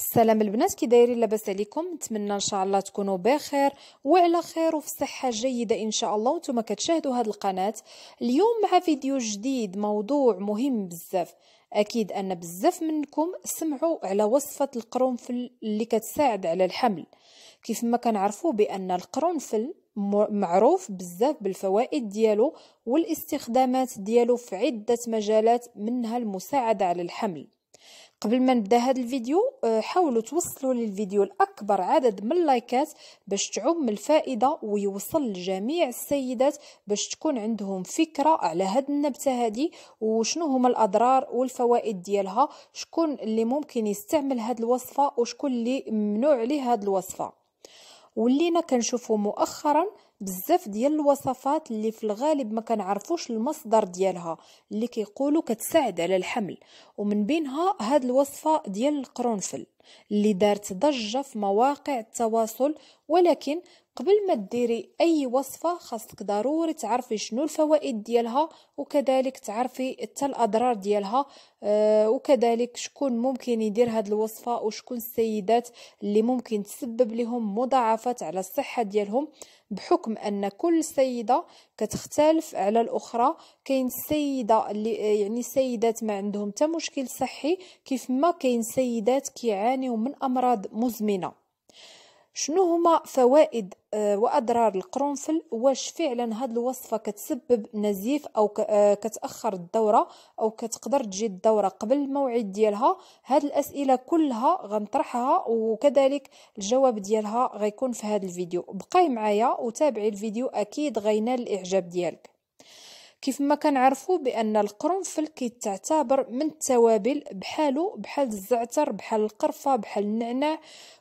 السلام البنات كي دايرين لاباس عليكم نتمنى ان شاء الله تكونوا بخير وعلى خير وفي صحه جيده ان شاء الله وانتم كتشاهدوا هذه القناه اليوم مع فيديو جديد موضوع مهم بزاف اكيد ان بزاف منكم سمعوا على وصفه القرنفل اللي كتساعد على الحمل كيف ما كنعرفوا بان القرنفل معروف بزاف بالفوائد ديالو والاستخدامات ديالو في عده مجالات منها المساعده على الحمل قبل ما نبدا هذا الفيديو آه، حاولوا توصلوا للفيديو لاكبر عدد من اللايكات باش تعم الفائده ويوصل لجميع السيدات باش تكون عندهم فكره على هاد النبته هذه وشنو هما الاضرار والفوائد ديالها شكون اللي ممكن يستعمل هاد الوصفه وشكون اللي ممنوع عليه هاد الوصفه ولينا كنشوفوا مؤخرا بزاف ديال الوصفات اللي في الغالب ما كنعرفوش المصدر ديالها اللي كيقولوا كتساعد على الحمل ومن بينها هاد الوصفه ديال القرنفل اللي دارت ضجه في مواقع التواصل ولكن قبل ما ديري اي وصفه خاصك ضروري تعرفي شنو الفوائد ديالها وكذلك تعرفي حتى الاضرار ديالها آه، وكذلك شكون ممكن يدير هاد الوصفه وشكون السيدات اللي ممكن تسبب لهم مضاعفات على الصحه ديالهم بحكم ان كل سيده كتختلف على الاخرى كاين السيده اللي آه، يعني سيدات ما عندهم حتى مشكل صحي كيف ما كاين سيدات كيعانيو من امراض مزمنه شنو هما فوائد آه، واضرار القرنفل واش فعلا هاد الوصفه كتسبب نزيف او آه، كتاخر الدوره او كتقدر تجي الدوره قبل الموعد ديالها هاد الاسئله كلها غنطرحها وكذلك الجواب ديالها غيكون في هاد الفيديو بقاي معايا وتابعي الفيديو اكيد غينال الاعجاب ديالك كيف ما كنعرفوا بان القرنفل كيتعتبر من التوابل بحالو بحال الزعتر بحال القرفه بحال النعناع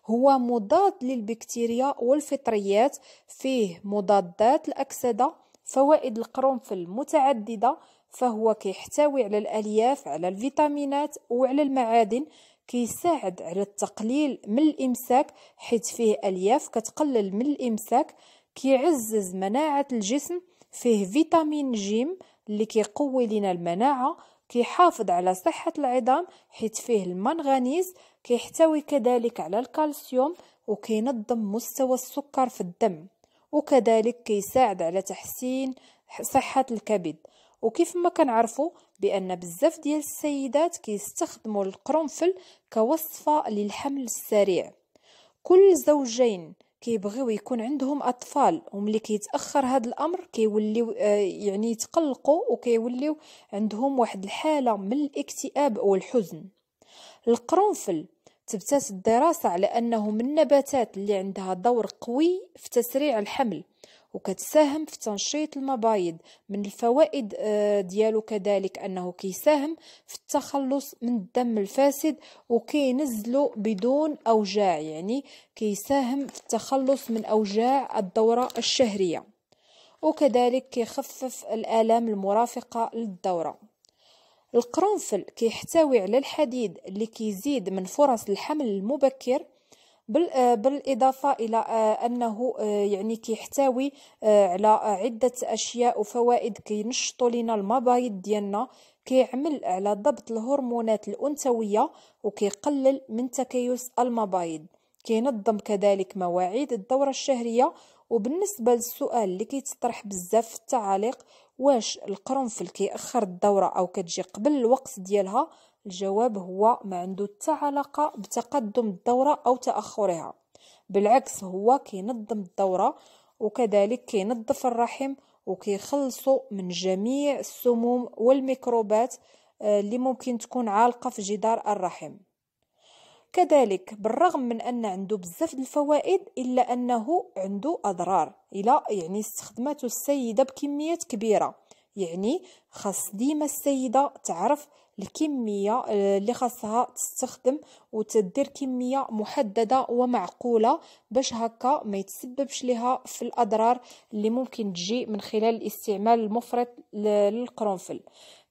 هو مضاد للبكتيريا والفطريات فيه مضادات الاكسده فوائد القرنفل متعدده فهو كيحتوي على الالياف على الفيتامينات وعلى المعادن كيساعد على التقليل من الامساك حيت فيه الياف كتقلل من الامساك كيعزز مناعه الجسم فيه فيتامين جيم اللي كيقوي لنا المناعه كيحافظ على صحه العظام حيت فيه المنغنيز كيحتوي كذلك على الكالسيوم وكينظم مستوى السكر في الدم وكذلك كيساعد على تحسين صحه الكبد وكيف ما كنعرفوا بان بزاف ديال السيدات كيستخدموا القرنفل كوصفه للحمل السريع كل زوجين كيبغيو يكون عندهم اطفال وملي كيتاخر هذا الامر كيوليو آه، يعني يتقلقوا وكيوليو عندهم واحد الحاله من الاكتئاب والحزن القرنفل تبتات الدراسة على أنه من النباتات اللي عندها دور قوي في تسريع الحمل وكتساهم في تنشيط المبايض من الفوائد آه، ديالو كذلك انه كيساهم في التخلص من الدم الفاسد وكينزلو بدون اوجاع يعني كيساهم في التخلص من اوجاع الدوره الشهريه وكذلك كيخفف الالام المرافقه للدوره القرنفل كيحتوي على الحديد اللي كيزيد من فرص الحمل المبكر بالاضافه آه، الى آه، انه آه، يعني كيحتوي على عده اشياء وفوائد كينشطوا لنا المبايض ديالنا كيعمل على ضبط الهرمونات الانثويه وكيقلل من تكيس المبايض كينظم كذلك مواعيد الدوره الشهريه وبالنسبه للسؤال اللي كيتطرح بزاف في التعاليق واش القرنفل كيأخر الدوره او كتجي قبل الوقت ديالها الجواب هو ما عنده حتى علاقه بتقدم الدوره او تاخرها بالعكس هو كينظم الدوره وكذلك كينظف الرحم وكيخلصوا من جميع السموم والميكروبات آه، اللي ممكن تكون عالقه في جدار الرحم كذلك بالرغم من ان عنده بزاف الفوائد الا انه عنده اضرار الى يعني استخدمته السيده بكميات كبيره يعني خاص ديما السيده تعرف الكميه آه، اللي خاصها تستخدم وتدير كميه محدده ومعقوله باش هكا ما يتسببش لها في الاضرار اللي ممكن تجي من خلال الاستعمال المفرط للقرنفل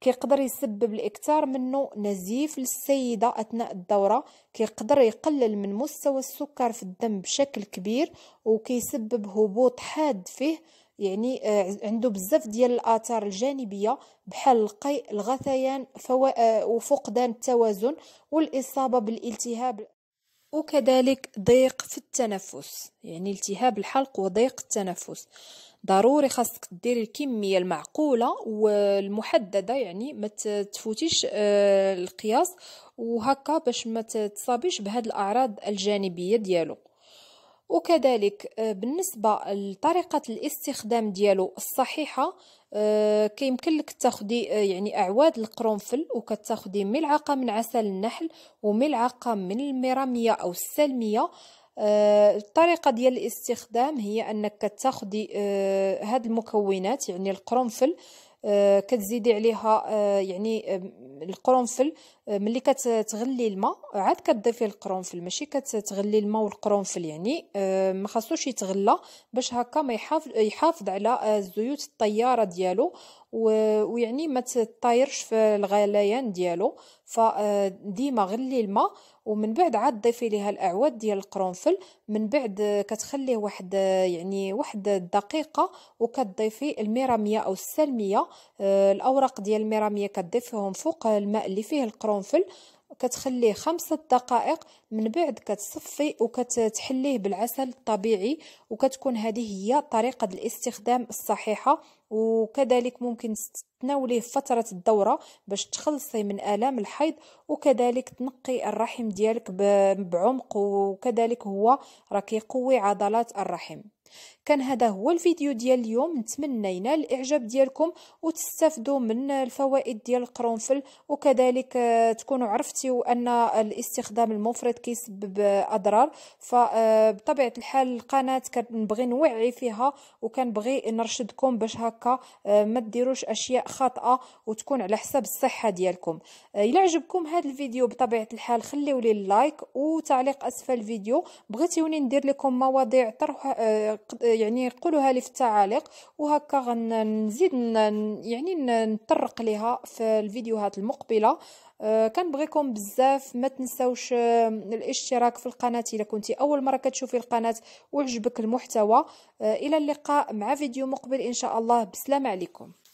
كيقدر يسبب الاكثار منه نزيف للسيده اثناء الدوره كيقدر يقلل من مستوى السكر في الدم بشكل كبير وكيسبب هبوط حاد فيه يعني آه، عنده بزاف ديال الاثار الجانبيه بحال القيء الغثيان آه، وفقدان التوازن والاصابه بالالتهاب وكذلك ضيق في التنفس يعني التهاب الحلق وضيق التنفس ضروري خاصك ديري الكميه المعقوله والمحدده يعني ما تفوتيش آه، القياس وهكا باش ما تصابيش بهاد الاعراض الجانبيه ديالو وكذلك آه، بالنسبه لطريقه الاستخدام ديالو الصحيحه آه، كيمكن لك تاخدي آه، يعني اعواد القرنفل وكتاخدي ملعقه من عسل النحل وملعقه من الميرامية او السلميه الطريقه ديال الاستخدام هي انك كتاخدي هاد المكونات يعني القرنفل كتزيدي عليها يعني القرنفل آه، ملي كتغلي الماء عاد كتضيفي القرنفل ماشي كتغلي الماء والقرنفل يعني آه، ما خاصوش يتغلى باش هكا ما يحافظ على آه، الزيوت الطياره ديالو ويعني ما تطايرش في الغليان ديالو فديما آه، غلي الماء ومن بعد عاد ضيفي ليها الاعواد ديال القرنفل من بعد كتخليه واحد آه، يعني واحد الدقيقه وكتضيفي الميراميه او السلميه آه، الاوراق ديال الميراميه كتضيفيهم فوق الماء اللي فيه القرنفل كتخليه خمسة دقائق من بعد كتصفي وكتحليه بالعسل الطبيعي وكتكون هذه هي طريقة الاستخدام الصحيحة وكذلك ممكن تناوليه فترة الدورة باش تخلصي من آلام الحيض وكذلك تنقي الرحم ديالك بعمق وكذلك هو راه كيقوي عضلات الرحم كان هذا هو الفيديو ديال اليوم نتمنى ينال الاعجاب ديالكم وتستافدوا من الفوائد ديال القرنفل وكذلك آه، تكونوا عرفتوا ان الاستخدام المفرط كيسبب اضرار فبطبيعه آه، الحال القناه كنبغي نوعي فيها وكنبغي نرشدكم باش هكا آه، ما ديروش اشياء خاطئه وتكون على حساب الصحه ديالكم الى عجبكم هذا الفيديو بطبيعه الحال خليو لي اللايك وتعليق اسفل الفيديو بغيتوني ندير لكم مواضيع طرح يعني نقولها لي في التعاليق وهكا غنزيد يعني نطرق لها في الفيديوهات المقبله آه، كنبغيكم بزاف ما تنساوش الاشتراك في القناه الا كنتي اول مره كتشوفي القناه وعجبك المحتوى آه، الى اللقاء مع فيديو مقبل ان شاء الله بسلام عليكم